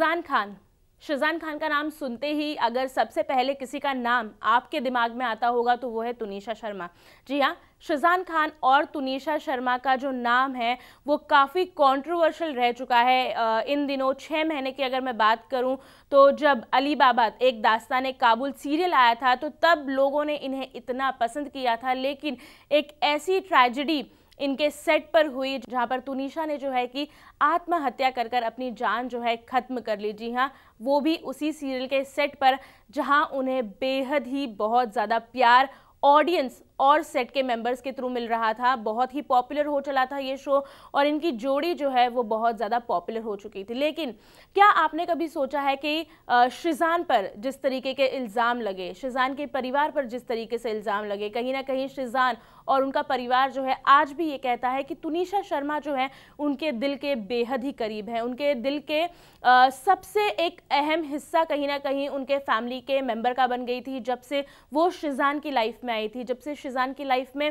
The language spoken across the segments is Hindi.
शजान खान शजान खान का नाम सुनते ही अगर सबसे पहले किसी का नाम आपके दिमाग में आता होगा तो वो है तुनिशा शर्मा जी हाँ शजान खान और तुनिशा शर्मा का जो नाम है वो काफ़ी कंट्रोवर्शियल रह चुका है इन दिनों छः महीने की अगर मैं बात करूं तो जब अली बाबा एक दास्तान काबुल सीरियल आया था तो तब लोगों ने इन्हें इतना पसंद किया था लेकिन एक ऐसी ट्रेजिडी इनके सेट पर हुई जहाँ पर तुनिशा ने जो है कि आत्महत्या कर कर अपनी जान जो है ख़त्म कर ली जी हाँ वो भी उसी सीरियल के सेट पर जहाँ उन्हें बेहद ही बहुत ज़्यादा प्यार ऑडियंस और सेट के मेंबर्स के थ्रू मिल रहा था बहुत ही पॉपुलर हो चला था ये शो और इनकी जोड़ी जो है वो बहुत ज़्यादा पॉपुलर हो चुकी थी लेकिन क्या आपने कभी सोचा है कि शिजान पर जिस तरीके के इल्ज़ाम लगे शिजान के परिवार पर जिस तरीके से इल्ज़ाम लगे कहीं ना कहीं शिजान और उनका परिवार जो है आज भी ये कहता है कि तुनिशा शर्मा जो है उनके दिल के बेहद ही करीब हैं उनके दिल के आ, सबसे एक अहम हिस्सा कहीं ना कहीं उनके फैमिली के मेंबर का बन गई थी जब से वो शिजान की लाइफ में आई थी जब से शिजान की लाइफ में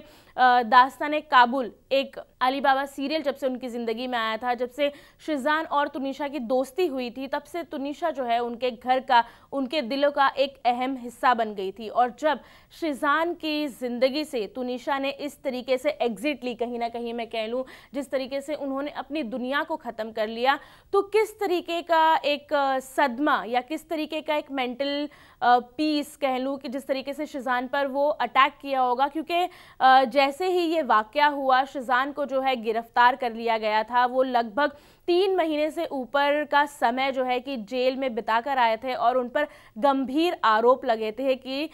दास्तान काबुल एक अली बाबा सीरियल जब से उनकी ज़िंदगी में आया था जब से शिजान और तुनिशा की दोस्ती हुई थी तब से तुनिशा जो है उनके घर का उनके दिलों का एक अहम हिस्सा बन गई थी और जब शिजान की ज़िंदगी से तुनिशा ने इस तरीके से एग्ज़िट ली कहीं ना कहीं मैं कह लूँ जिस तरीके से उन्होंने अपनी दुनिया को ख़त्म कर लिया तो किस तरीके का एक सदमा या किस तरीके का एक मेंटल पीस कह लूँ कि जिस तरीके से शिजान पर वो अटैक किया होगा क्योंकि जैसे ही ये वाक़ हुआ शिजान को जो है गिरफ़्तार कर लिया गया था वो लगभग तीन महीने से ऊपर का समय जो है कि जेल में बिताकर आए थे और उन पर गंभीर आरोप लगे थे कि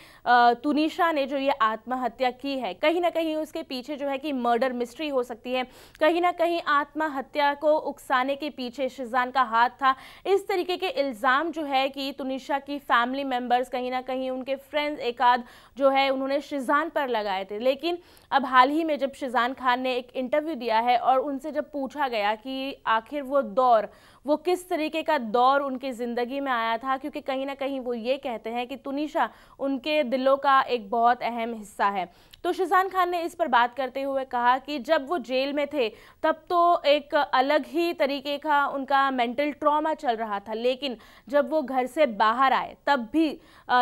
तुनिशा ने जो ये आत्महत्या की है कहीं ना कहीं उसके पीछे जो है कि मर्डर मिस्ट्री हो सकती है कहीं ना कहीं आत्महत्या को उकसाने के पीछे शिजान का हाथ था इस तरीके के इल्ज़ाम जो है कि तुनिशा की फैमिली मेम्बर्स कहीं ना कहीं उनके फ्रेंड्स एक आध जो है उन्होंने शिजान पर लगाए थे लेकिन अब हाल ही में जब शिजान खान ने एक इंटरव्यू दिया है और उनसे जब पूछा गया कि आखिर वो दौर वो किस तरीके का दौर उनकी ज़िंदगी में आया था क्योंकि कहीं ना कहीं वो ये कहते हैं कि तुनिशा उनके दिलों का एक बहुत अहम हिस्सा है तो शिजान खान ने इस पर बात करते हुए कहा कि जब वो जेल में थे तब तो एक अलग ही तरीके का उनका मेंटल ट्रॉमा चल रहा था लेकिन जब वो घर से बाहर आए तब भी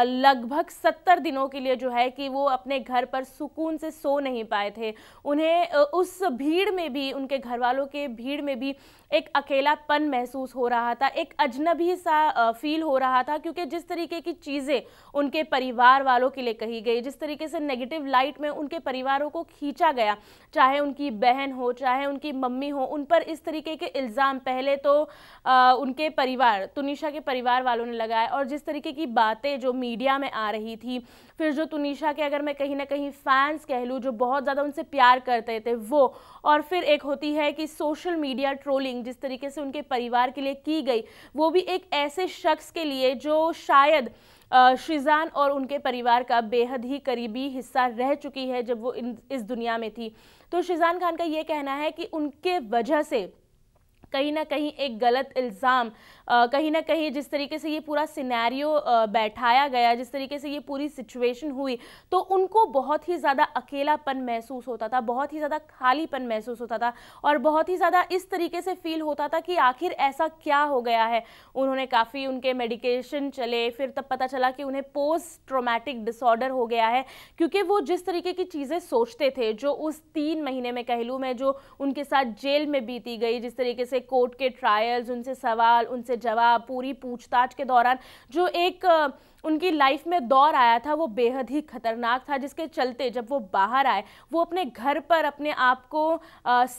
लगभग सत्तर दिनों के लिए जो है कि वो अपने घर पर सुकून से सो नहीं पाए थे उन्हें उस भीड़ में भी उनके घर वालों के भीड़ में भी एक अकेलापन महसूस हो रहा था एक अजनबी सा फील हो रहा था क्योंकि जिस तरीके की चीज़ें उनके परिवार वालों के लिए कही गई जिस तरीके से नेगेटिव लाइट में उनके परिवारों को खींचा गया चाहे उनकी बहन हो चाहे उनकी मम्मी हो उन पर इस तरीके के इल्ज़ाम पहले तो आ, उनके परिवार तुनिशा के परिवार वालों ने लगाया और जिस तरीके की बातें जो मीडिया में आ रही थी फिर जो तुनिशा के अगर मैं कहीं ना कहीं फैंस कह लूँ जो बहुत ज़्यादा उनसे प्यार करते थे वो और फिर एक होती है कि सोशल मीडिया ट्रोलिंग प्लानिंग जिस तरीके से उनके परिवार के लिए की गई वो भी एक ऐसे शख्स के लिए जो शायद शिजान और उनके परिवार का बेहद ही करीबी हिस्सा रह चुकी है जब वो इन इस दुनिया में थी तो शिजान खान का ये कहना है कि उनके वजह से कहीं ना कहीं एक गलत इल्ज़ाम कहीं ना कहीं जिस तरीके से ये पूरा सिनेरियो बैठाया गया जिस तरीके से ये पूरी सिचुएशन हुई तो उनको बहुत ही ज़्यादा अकेलापन महसूस होता था बहुत ही ज़्यादा खालीपन महसूस होता था और बहुत ही ज़्यादा इस तरीके से फील होता था कि आखिर ऐसा क्या हो गया है उन्होंने काफ़ी उनके मेडिकेशन चले फिर तब पता चला कि उन्हें पोस्ट ट्रोमैटिक डिसऑर्डर हो गया है क्योंकि वो जिस तरीके की चीज़ें सोचते थे जो उस तीन महीने में लूँ मैं जो उनके साथ जेल में बीती गई जिस तरीके से कोर्ट के ट्रायल्स उनसे सवाल उनसे से जवाब पूरी पूछताछ के दौरान जो एक उनकी लाइफ में दौर आया था वो बेहद ही ख़तरनाक था जिसके चलते जब वो बाहर आए वो अपने घर पर अपने आप को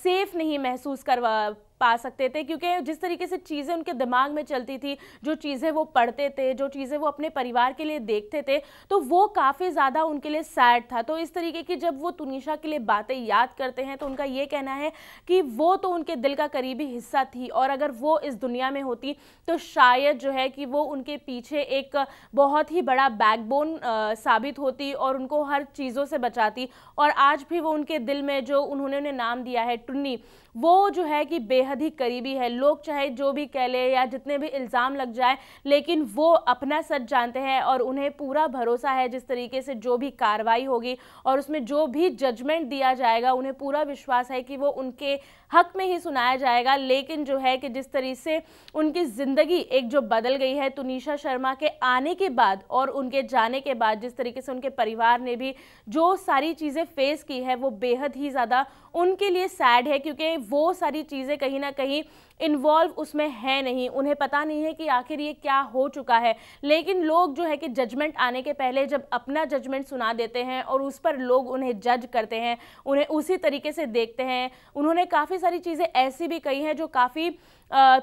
सेफ़ नहीं महसूस करवा पा सकते थे क्योंकि जिस तरीके से चीज़ें उनके दिमाग में चलती थी जो चीज़ें वो पढ़ते थे जो चीज़ें वो अपने परिवार के लिए देखते थे तो वो काफ़ी ज़्यादा उनके लिए सैड था तो इस तरीके की जब वो तुनिशा के लिए बातें याद करते हैं तो उनका ये कहना है कि वो तो उनके दिल का करीबी हिस्सा थी और अगर वो इस दुनिया में होती तो शायद जो है कि वो उनके पीछे एक बहुत बहुत ही बड़ा बैकबोन साबित होती और उनको हर चीज़ों से बचाती और आज भी वो उनके दिल में जो उन्होंने नाम दिया है टुन्नी वो जो है कि बेहद ही करीबी है लोग चाहे जो भी कह ले या जितने भी इल्ज़ाम लग जाए लेकिन वो अपना सच जानते हैं और उन्हें पूरा भरोसा है जिस तरीके से जो भी कार्रवाई होगी और उसमें जो भी जजमेंट दिया जाएगा उन्हें पूरा विश्वास है कि वो उनके हक में ही सुनाया जाएगा लेकिन जो है कि जिस तरीके से उनकी ज़िंदगी एक जो बदल गई है तुनिशा शर्मा के आने के बाद बाद और उनके जाने के बाद जिस तरीके से उनके परिवार ने भी जो सारी चीज़ें फेस की है वो बेहद ही ज़्यादा उनके लिए सैड है क्योंकि वो सारी चीज़ें कहीं ना कहीं इन्वॉल्व उसमें है नहीं उन्हें पता नहीं है कि आखिर ये क्या हो चुका है लेकिन लोग जो है कि जजमेंट आने के पहले जब अपना जजमेंट सुना देते हैं और उस पर लोग उन्हें जज करते हैं उन्हें उसी तरीके से देखते हैं उन्होंने काफ़ी सारी चीज़ें ऐसी भी कही हैं जो काफ़ी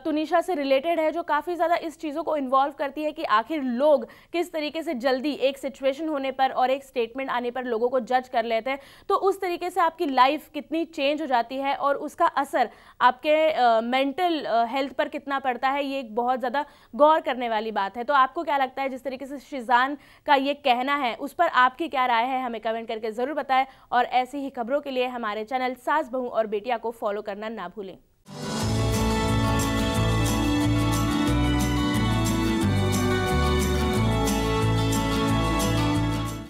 तुनिशा से रिलेटेड है जो काफ़ी ज़्यादा इस चीज़ों को इन्वॉल्व करती है कि आखिर लोग किस तरीके से जल्दी एक सिचुएशन होने पर और एक स्टेटमेंट आने पर लोगों को जज कर लेते हैं तो उस तरीके से आपकी लाइफ कितनी चेंज हो जाती है और उसका असर आपके मेंटल हेल्थ पर कितना पड़ता है ये एक बहुत ज़्यादा गौर करने वाली बात है तो आपको क्या लगता है जिस तरीके से शिजान का ये कहना है उस पर आपकी क्या राय है हमें कमेंट करके ज़रूर बताएं और ऐसी ही खबरों के लिए हमारे चैनल सास बहू और बेटिया को फॉलो करना ना भूलें